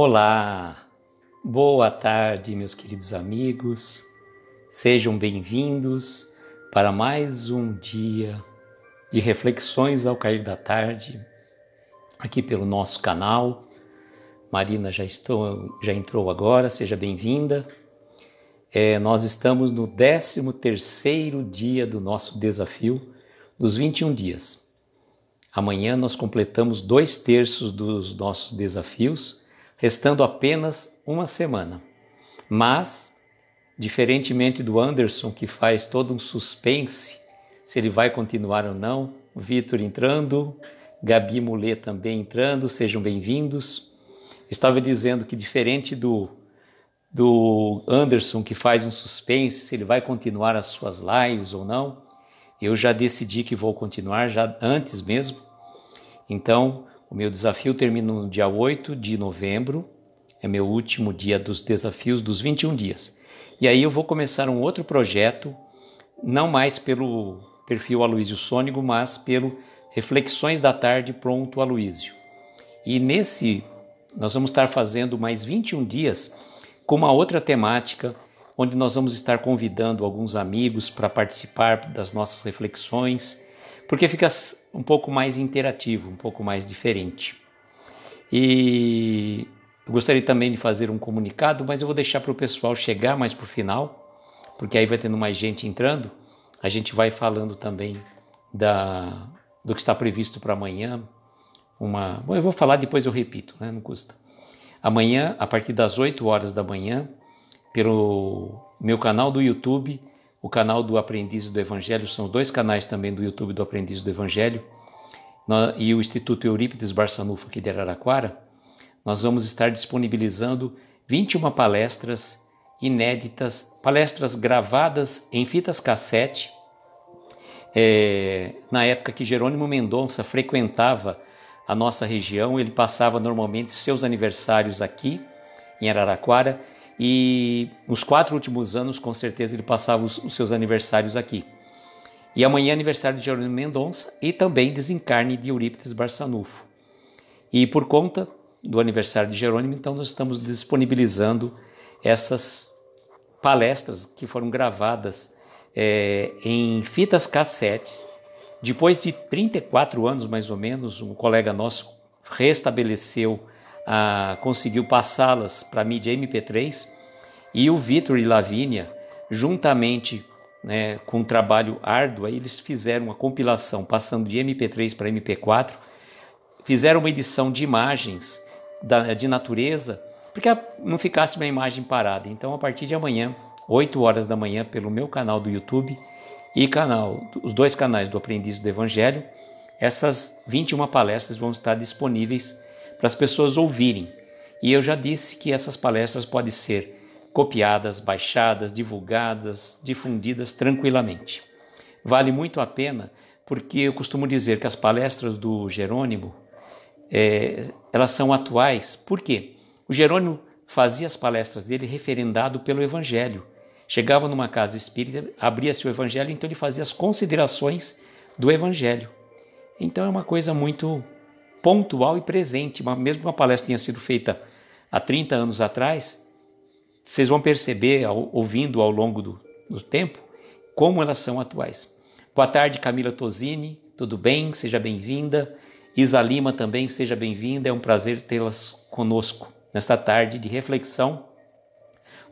Olá, boa tarde, meus queridos amigos. Sejam bem-vindos para mais um dia de reflexões ao cair da tarde, aqui pelo nosso canal. Marina já, estou, já entrou agora, seja bem-vinda. É, nós estamos no 13 terceiro dia do nosso desafio dos 21 dias. Amanhã nós completamos dois terços dos nossos desafios restando apenas uma semana. Mas, diferentemente do Anderson, que faz todo um suspense se ele vai continuar ou não, Vitor entrando, Gabi Mulê também entrando, sejam bem-vindos. Estava dizendo que, diferente do, do Anderson, que faz um suspense se ele vai continuar as suas lives ou não, eu já decidi que vou continuar já antes mesmo. Então, o meu desafio termina no dia 8 de novembro, é meu último dia dos desafios dos 21 dias. E aí eu vou começar um outro projeto, não mais pelo perfil Aloísio Sônico, mas pelo Reflexões da Tarde Pronto Aloísio. E nesse nós vamos estar fazendo mais 21 dias com uma outra temática, onde nós vamos estar convidando alguns amigos para participar das nossas reflexões, porque fica um pouco mais interativo, um pouco mais diferente. E eu gostaria também de fazer um comunicado, mas eu vou deixar para o pessoal chegar mais para o final, porque aí vai tendo mais gente entrando. A gente vai falando também da, do que está previsto para amanhã. Uma, bom, eu vou falar depois, eu repito, né? não custa. Amanhã, a partir das 8 horas da manhã, pelo meu canal do YouTube, o canal do Aprendiz do Evangelho, são os dois canais também do YouTube do Aprendiz do Evangelho, e o Instituto Eurípides Barçanufo aqui de Araraquara, nós vamos estar disponibilizando 21 palestras inéditas, palestras gravadas em fitas cassete, é, na época que Jerônimo Mendonça frequentava a nossa região, ele passava normalmente seus aniversários aqui em Araraquara e os quatro últimos anos, com certeza, ele passava os, os seus aniversários aqui. E amanhã é aniversário de Jerônimo Mendonça e também desencarne de Eurípides Barçanufo. E por conta do aniversário de Jerônimo, então nós estamos disponibilizando essas palestras que foram gravadas é, em fitas cassetes. Depois de 34 anos, mais ou menos, um colega nosso restabeleceu ah, conseguiu passá-las para a mídia MP3 e o Vitor e Lavínia, juntamente né, com um trabalho árduo, eles fizeram uma compilação passando de MP3 para MP4, fizeram uma edição de imagens da, de natureza, porque não ficasse uma imagem parada. Então, a partir de amanhã, 8 horas da manhã, pelo meu canal do YouTube e canal, os dois canais do Aprendiz do Evangelho, essas 21 palestras vão estar disponíveis para as pessoas ouvirem. E eu já disse que essas palestras podem ser copiadas, baixadas, divulgadas, difundidas tranquilamente. Vale muito a pena porque eu costumo dizer que as palestras do Jerônimo é, elas são atuais. Por quê? O Jerônimo fazia as palestras dele referendado pelo Evangelho. Chegava numa casa espírita, abria-se o Evangelho, então ele fazia as considerações do Evangelho. Então é uma coisa muito pontual e presente. mesmo que uma palestra tenha sido feita há 30 anos atrás, vocês vão perceber, ao, ouvindo ao longo do, do tempo, como elas são atuais. Boa tarde, Camila Tosini, tudo bem? Seja bem-vinda. Isa Lima também, seja bem-vinda. É um prazer tê-las conosco nesta tarde de reflexão.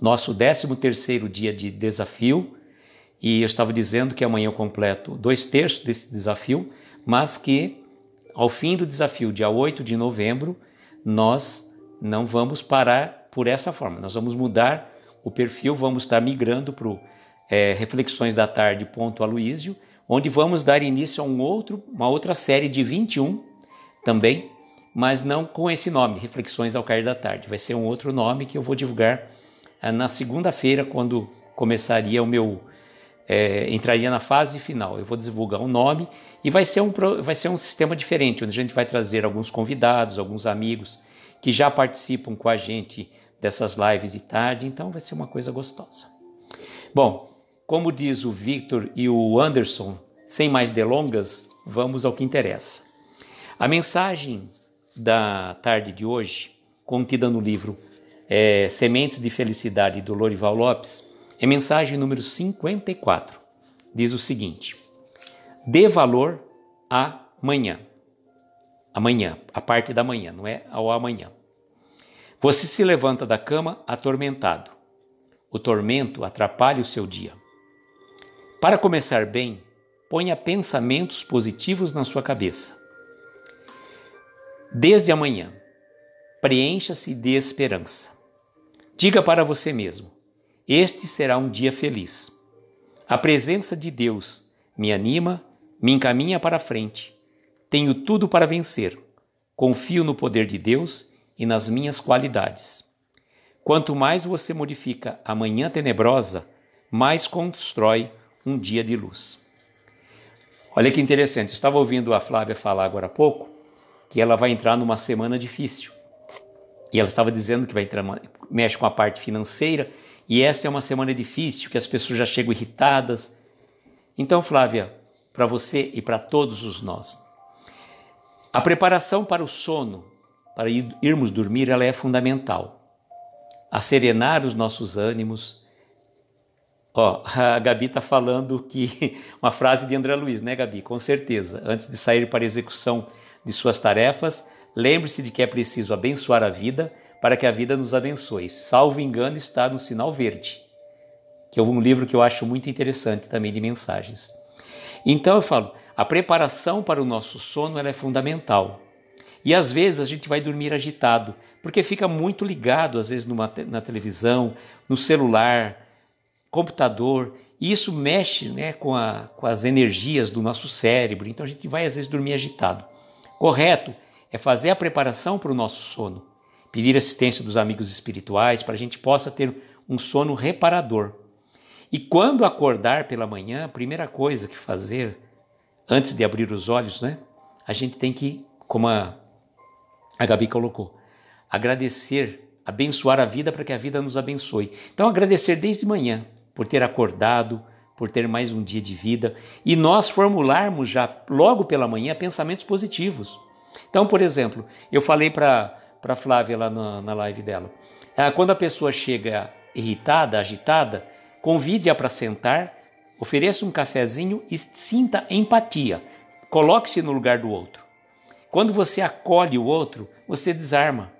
Nosso 13º dia de desafio. E eu estava dizendo que amanhã eu completo dois terços desse desafio, mas que ao fim do desafio, dia 8 de novembro, nós não vamos parar por essa forma. Nós vamos mudar o perfil, vamos estar migrando para o é, Reflexões da Tarde. Aloísio, onde vamos dar início a um outro, uma outra série de 21 também, mas não com esse nome, Reflexões ao Cair da Tarde. Vai ser um outro nome que eu vou divulgar ah, na segunda-feira, quando começaria o meu é, entraria na fase final. Eu vou divulgar o um nome e vai ser, um, vai ser um sistema diferente, onde a gente vai trazer alguns convidados, alguns amigos que já participam com a gente dessas lives de tarde, então vai ser uma coisa gostosa. Bom, como diz o Victor e o Anderson, sem mais delongas, vamos ao que interessa. A mensagem da tarde de hoje, contida no livro é, Sementes de Felicidade do Lorival Lopes, é mensagem número 54. Diz o seguinte: dê valor amanhã. Amanhã, a parte da manhã, não é ao amanhã. Você se levanta da cama atormentado. O tormento atrapalha o seu dia. Para começar bem, ponha pensamentos positivos na sua cabeça. Desde amanhã, preencha-se de esperança. Diga para você mesmo: este será um dia feliz. A presença de Deus me anima, me encaminha para a frente. Tenho tudo para vencer. Confio no poder de Deus e nas minhas qualidades. Quanto mais você modifica a manhã tenebrosa, mais constrói um dia de luz. Olha que interessante, estava ouvindo a Flávia falar agora há pouco que ela vai entrar numa semana difícil. E ela estava dizendo que vai entrar, mexe com a parte financeira e esta é uma semana difícil, que as pessoas já chegam irritadas. Então, Flávia, para você e para todos os nós, a preparação para o sono, para irmos dormir, ela é fundamental. A serenar os nossos ânimos. Ó, a Gabi está falando que uma frase de André Luiz, né, Gabi? Com certeza. Antes de sair para a execução de suas tarefas, lembre-se de que é preciso abençoar a vida, para que a vida nos abençoe. Salvo engano, está no Sinal Verde, que é um livro que eu acho muito interessante também de mensagens. Então eu falo, a preparação para o nosso sono é fundamental. E às vezes a gente vai dormir agitado, porque fica muito ligado, às vezes, numa, na televisão, no celular, computador, e isso mexe né, com, a, com as energias do nosso cérebro, então a gente vai às vezes dormir agitado. Correto é fazer a preparação para o nosso sono pedir assistência dos amigos espirituais para a gente possa ter um sono reparador. E quando acordar pela manhã, a primeira coisa que fazer, antes de abrir os olhos, né? A gente tem que, como a, a Gabi colocou, agradecer, abençoar a vida para que a vida nos abençoe. Então, agradecer desde manhã por ter acordado, por ter mais um dia de vida e nós formularmos já logo pela manhã pensamentos positivos. Então, por exemplo, eu falei para para Flávia lá na, na live dela. É, quando a pessoa chega irritada, agitada, convide-a para sentar, ofereça um cafezinho e sinta empatia. Coloque-se no lugar do outro. Quando você acolhe o outro, você desarma.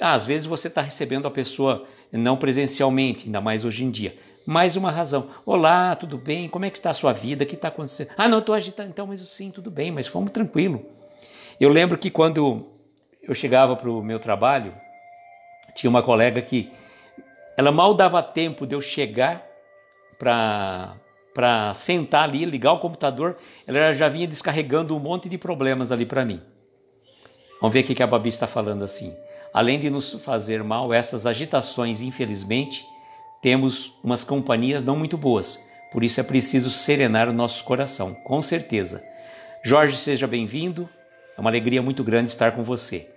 Às vezes você está recebendo a pessoa não presencialmente, ainda mais hoje em dia. Mais uma razão. Olá, tudo bem? Como é que está a sua vida? O que está acontecendo? Ah, não, estou agitado. Então, mas sim, tudo bem, mas fomos tranquilo. Eu lembro que quando eu chegava para o meu trabalho, tinha uma colega que ela mal dava tempo de eu chegar para sentar ali, ligar o computador, ela já vinha descarregando um monte de problemas ali para mim. Vamos ver o que a Babi está falando assim. Além de nos fazer mal, essas agitações, infelizmente, temos umas companhias não muito boas. Por isso é preciso serenar o nosso coração, com certeza. Jorge, seja bem-vindo. É uma alegria muito grande estar com você.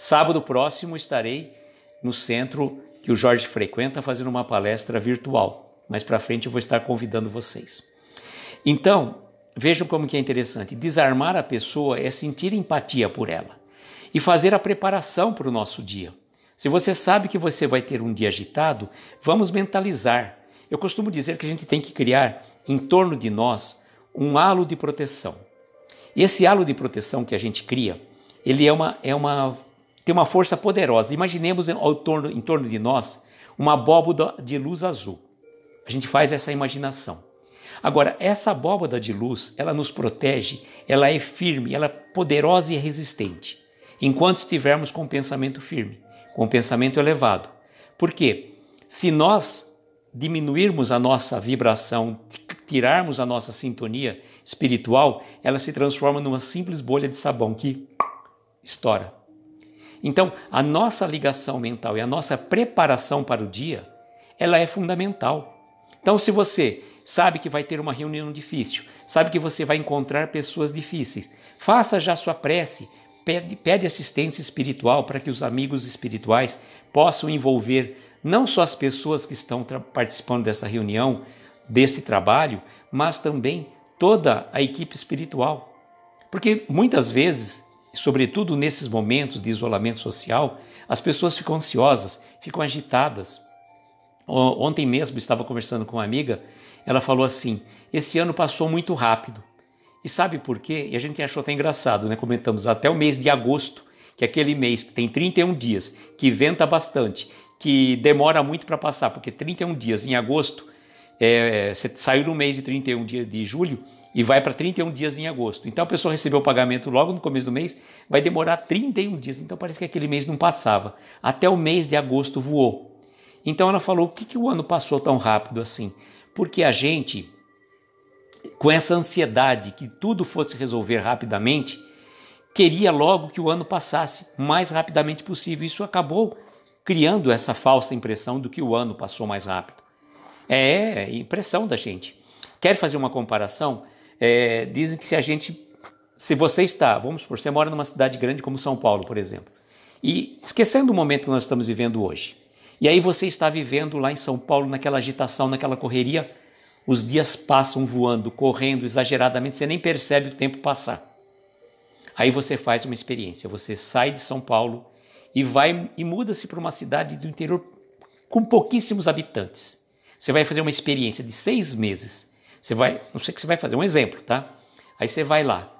Sábado próximo estarei no centro que o Jorge frequenta fazendo uma palestra virtual. Mais para frente eu vou estar convidando vocês. Então, vejam como que é interessante. Desarmar a pessoa é sentir empatia por ela e fazer a preparação para o nosso dia. Se você sabe que você vai ter um dia agitado, vamos mentalizar. Eu costumo dizer que a gente tem que criar em torno de nós um halo de proteção. Esse halo de proteção que a gente cria, ele é uma, é uma tem uma força poderosa. Imaginemos em torno, em torno de nós uma abóboda de luz azul. A gente faz essa imaginação. Agora, essa abóboda de luz, ela nos protege, ela é firme, ela é poderosa e resistente, enquanto estivermos com o pensamento firme, com o pensamento elevado. Por quê? Se nós diminuirmos a nossa vibração, tirarmos a nossa sintonia espiritual, ela se transforma numa simples bolha de sabão que estoura. Então, a nossa ligação mental e a nossa preparação para o dia, ela é fundamental. Então, se você sabe que vai ter uma reunião difícil, sabe que você vai encontrar pessoas difíceis, faça já sua prece, pede, pede assistência espiritual para que os amigos espirituais possam envolver não só as pessoas que estão participando dessa reunião, desse trabalho, mas também toda a equipe espiritual. Porque muitas vezes sobretudo nesses momentos de isolamento social, as pessoas ficam ansiosas, ficam agitadas. Ontem mesmo estava conversando com uma amiga, ela falou assim: esse ano passou muito rápido. E sabe por quê? E a gente achou até engraçado, né? Comentamos até o mês de agosto, que é aquele mês que tem 31 dias, que venta bastante, que demora muito para passar, porque 31 dias em agosto, é, você saiu no mês de 31 dias de julho, e vai para 31 dias em agosto. Então a pessoa recebeu o pagamento logo no começo do mês, vai demorar 31 dias. Então parece que aquele mês não passava. Até o mês de agosto voou. Então ela falou: o que, que o ano passou tão rápido assim? Porque a gente, com essa ansiedade que tudo fosse resolver rapidamente, queria logo que o ano passasse o mais rapidamente possível. Isso acabou criando essa falsa impressão do que o ano passou mais rápido. É, é impressão da gente. Quer fazer uma comparação? É, dizem que se a gente, se você está, vamos supor, você mora numa cidade grande como São Paulo, por exemplo, e esquecendo o momento que nós estamos vivendo hoje, e aí você está vivendo lá em São Paulo, naquela agitação, naquela correria, os dias passam voando, correndo exageradamente, você nem percebe o tempo passar. Aí você faz uma experiência, você sai de São Paulo e vai e muda-se para uma cidade do interior com pouquíssimos habitantes. Você vai fazer uma experiência de seis meses você vai, não sei o que você vai fazer, um exemplo, tá? Aí você vai lá.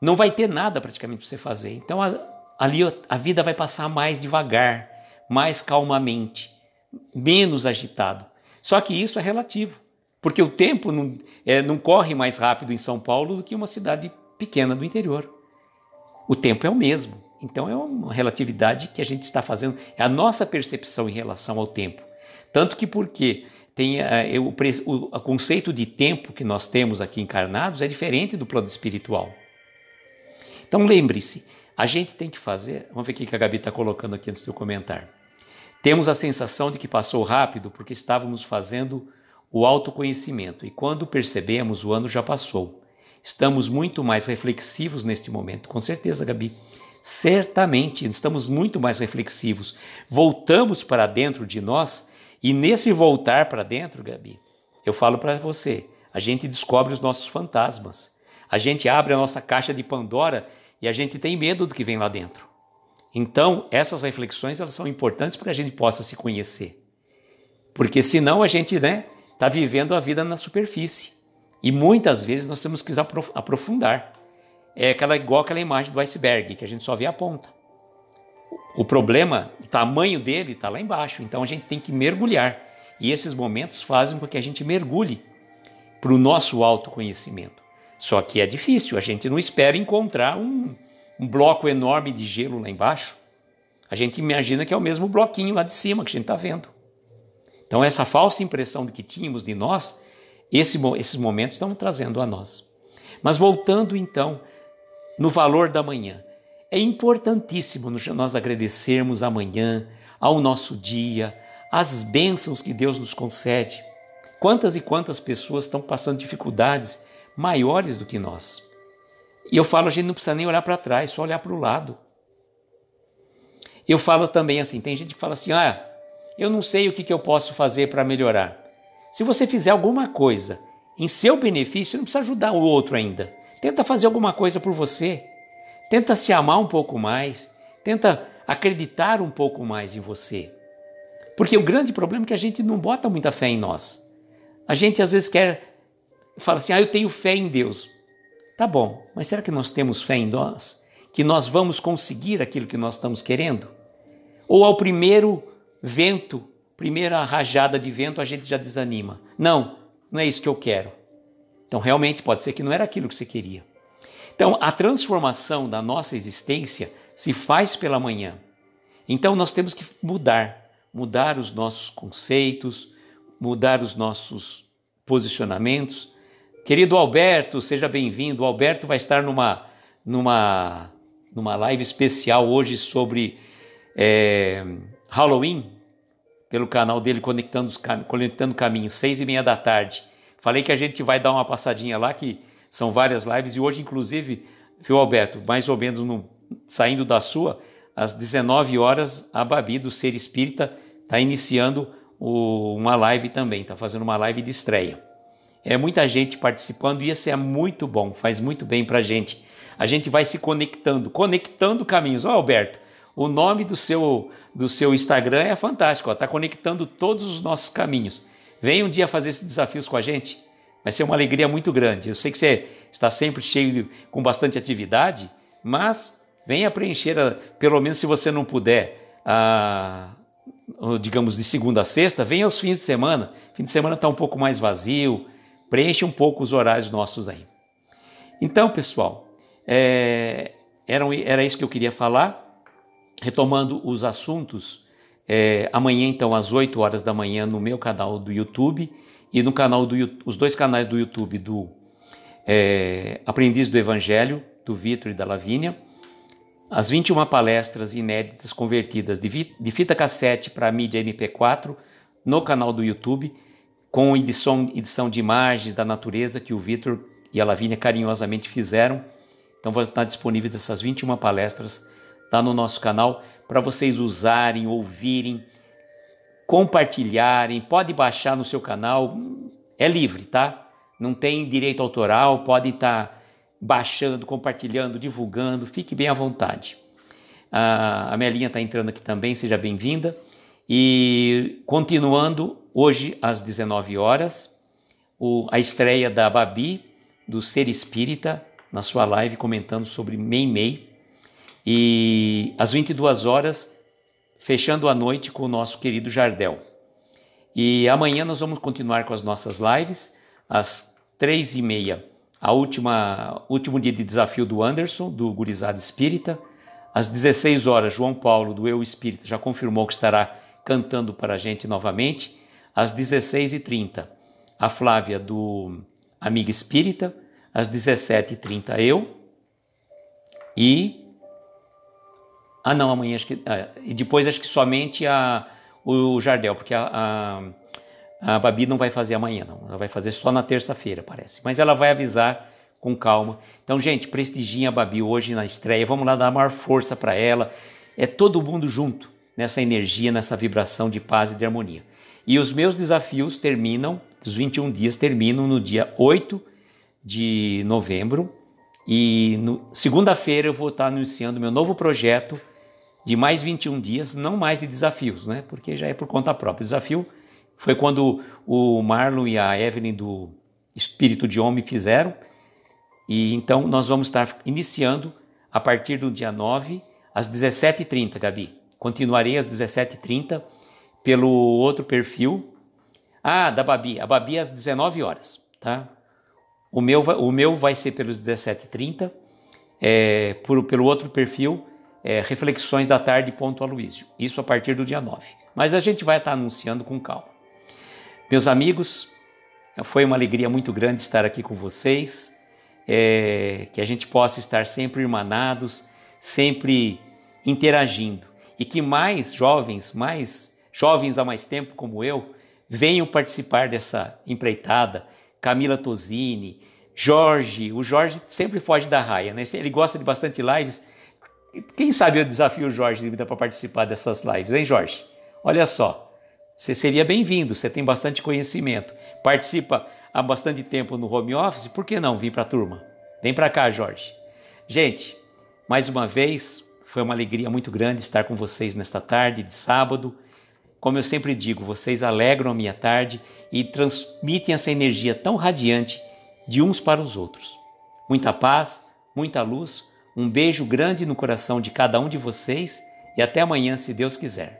Não vai ter nada praticamente para você fazer. Então a, ali a vida vai passar mais devagar, mais calmamente, menos agitado. Só que isso é relativo, porque o tempo não, é, não corre mais rápido em São Paulo do que uma cidade pequena do interior. O tempo é o mesmo. Então é uma relatividade que a gente está fazendo, é a nossa percepção em relação ao tempo. Tanto que porque tem é, o, o, o conceito de tempo que nós temos aqui encarnados é diferente do plano espiritual. Então lembre-se, a gente tem que fazer. Vamos ver o que a Gabi está colocando aqui antes de eu comentar. Temos a sensação de que passou rápido porque estávamos fazendo o autoconhecimento e quando percebemos, o ano já passou. Estamos muito mais reflexivos neste momento, com certeza, Gabi. Certamente, estamos muito mais reflexivos. Voltamos para dentro de nós e nesse voltar para dentro, Gabi, eu falo para você, a gente descobre os nossos fantasmas. A gente abre a nossa caixa de Pandora e a gente tem medo do que vem lá dentro. Então, essas reflexões elas são importantes para que a gente possa se conhecer. Porque senão a gente, né, tá vivendo a vida na superfície. E muitas vezes nós temos que aprofundar. É aquela igual aquela imagem do iceberg, que a gente só vê a ponta o problema, o tamanho dele está lá embaixo. Então a gente tem que mergulhar. E esses momentos fazem com que a gente mergulhe para o nosso autoconhecimento. Só que é difícil, a gente não espera encontrar um, um bloco enorme de gelo lá embaixo. A gente imagina que é o mesmo bloquinho lá de cima que a gente está vendo. Então, essa falsa impressão de que tínhamos de nós, esse, esses momentos estão trazendo a nós. Mas voltando então no valor da manhã. É importantíssimo nós agradecermos amanhã, ao nosso dia, às bênçãos que Deus nos concede. Quantas e quantas pessoas estão passando dificuldades maiores do que nós? E eu falo, a gente não precisa nem olhar para trás, só olhar para o lado. Eu falo também assim, tem gente que fala assim, ah, eu não sei o que, que eu posso fazer para melhorar. Se você fizer alguma coisa em seu benefício, não precisa ajudar o outro ainda. Tenta fazer alguma coisa por você. Tenta se amar um pouco mais, tenta acreditar um pouco mais em você. Porque o grande problema é que a gente não bota muita fé em nós. A gente às vezes quer fala assim: "Ah, eu tenho fé em Deus". Tá bom, mas será que nós temos fé em nós? Que nós vamos conseguir aquilo que nós estamos querendo? Ou ao primeiro vento, primeira rajada de vento, a gente já desanima. Não, não é isso que eu quero. Então realmente pode ser que não era aquilo que você queria. Então, a transformação da nossa existência se faz pela manhã. Então, nós temos que mudar, mudar os nossos conceitos, mudar os nossos posicionamentos. Querido Alberto, seja bem-vindo. O Alberto vai estar numa, numa, numa live especial hoje sobre é, Halloween, pelo canal dele Conectando, Cam Conectando Caminhos, seis e meia da tarde. Falei que a gente vai dar uma passadinha lá, que são várias lives e hoje, inclusive, viu, Alberto, mais ou menos no, saindo da sua, às 19 horas, a Babi do Ser Espírita está iniciando o, uma live também, está fazendo uma live de estreia. É muita gente participando e isso é muito bom, faz muito bem para a gente. A gente vai se conectando, conectando caminhos. Ó, Alberto, o nome do seu, do seu Instagram é fantástico, está conectando todos os nossos caminhos. Venha um dia fazer esses desafios com a gente. Vai ser uma alegria muito grande. Eu sei que você está sempre cheio, de, com bastante atividade, mas venha preencher, a, pelo menos se você não puder, a, digamos, de segunda a sexta, venha aos fins de semana. Fim de semana está um pouco mais vazio, preenche um pouco os horários nossos aí. Então, pessoal, é, era, era isso que eu queria falar. Retomando os assuntos, é, amanhã, então, às 8 horas da manhã, no meu canal do YouTube e no canal do os dois canais do YouTube do é, Aprendiz do Evangelho, do Vitor e da Lavínia. As 21 palestras inéditas convertidas de, de fita cassete para mídia MP4 no canal do YouTube, com edição, edição de imagens da natureza que o Vitor e a Lavínia carinhosamente fizeram. Então vão estar disponíveis essas 21 palestras lá no nosso canal para vocês usarem, ouvirem, compartilharem, pode baixar no seu canal, é livre, tá? Não tem direito autoral, pode estar tá baixando, compartilhando, divulgando, fique bem à vontade. A, a Melinha está entrando aqui também, seja bem-vinda. E continuando, hoje às 19 horas, o, a estreia da Babi, do Ser Espírita, na sua live comentando sobre Meimei. E às 22 horas, fechando a noite com o nosso querido Jardel. E amanhã nós vamos continuar com as nossas lives, às três e meia, a última, último dia de desafio do Anderson, do Gurizada Espírita. Às 16 horas, João Paulo, do Eu Espírita, já confirmou que estará cantando para a gente novamente. Às 16h30, a Flávia, do Amiga Espírita. Às 17h30, eu. E ah, não, amanhã acho que. Ah, e depois acho que somente a, o Jardel, porque a, a, a Babi não vai fazer amanhã, não. Ela vai fazer só na terça-feira, parece. Mas ela vai avisar com calma. Então, gente, prestigiem a Babi hoje na estreia. Vamos lá dar a maior força para ela. É todo mundo junto nessa energia, nessa vibração de paz e de harmonia. E os meus desafios terminam, os 21 dias terminam no dia 8 de novembro. E segunda-feira eu vou estar anunciando meu novo projeto de mais 21 dias, não mais de desafios, né? Porque já é por conta própria. O desafio foi quando o Marlon e a Evelyn do Espírito de Homem fizeram. E então nós vamos estar iniciando a partir do dia 9 às 17h30, Gabi. Continuarei às 17h30 pelo outro perfil. Ah, da Babi. A Babi às 19 horas, tá? O meu, o meu vai ser pelos 17h30, eh, é, por, pelo outro perfil é, Reflexões da Tarde ponto Aloísio. Isso a partir do dia 9. Mas a gente vai estar tá anunciando com calma. Meus amigos, é, foi uma alegria muito grande estar aqui com vocês. É, que a gente possa estar sempre irmanados, sempre interagindo. E que mais jovens, mais jovens há mais tempo como eu, venham participar dessa empreitada. Camila Tosini, Jorge, o Jorge sempre foge da raia, né? Ele gosta de bastante lives, quem sabe eu desafio o Jorge Lívida para participar dessas lives, hein, Jorge? Olha só, você seria bem-vindo, você tem bastante conhecimento, participa há bastante tempo no home office, por que não vir para a turma? Vem para cá, Jorge. Gente, mais uma vez, foi uma alegria muito grande estar com vocês nesta tarde de sábado. Como eu sempre digo, vocês alegram a minha tarde e transmitem essa energia tão radiante de uns para os outros. Muita paz, muita luz um beijo grande no coração de cada um de vocês e até amanhã, se Deus quiser.